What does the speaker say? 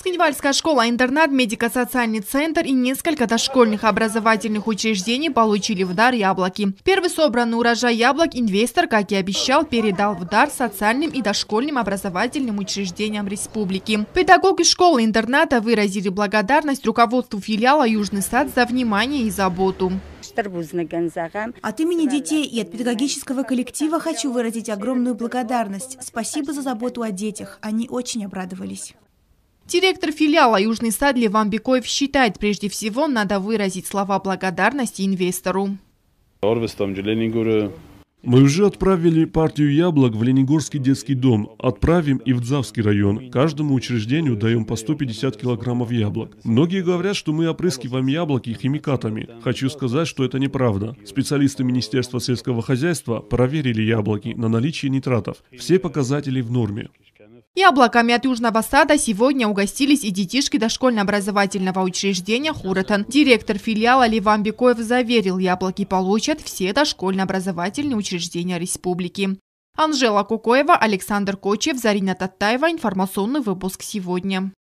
Схинвальская школа-интернат, медико-социальный центр и несколько дошкольных образовательных учреждений получили в дар яблоки. Первый собранный урожай яблок инвестор, как и обещал, передал в дар социальным и дошкольным образовательным учреждениям республики. Педагоги школы-интерната выразили благодарность руководству филиала «Южный сад» за внимание и заботу. От имени детей и от педагогического коллектива хочу выразить огромную благодарность. Спасибо за заботу о детях. Они очень обрадовались. Директор филиала «Южный сад» Леван Бекоев считает, прежде всего надо выразить слова благодарности инвестору. Мы уже отправили партию яблок в Ленигорский детский дом. Отправим и в Дзавский район. Каждому учреждению даем по 150 килограммов яблок. Многие говорят, что мы опрыскиваем яблоки химикатами. Хочу сказать, что это неправда. Специалисты Министерства сельского хозяйства проверили яблоки на наличие нитратов. Все показатели в норме. Яблоками от Южного сада сегодня угостились и детишки дошкольно-образовательного учреждения «Хуратан». Директор филиала Ливан Бекоев заверил, яблоки получат все дошкольно-образовательные учреждения республики. Анжела Кукоева, Александр Кочев, Зарина Таттаева, Информационный выпуск сегодня.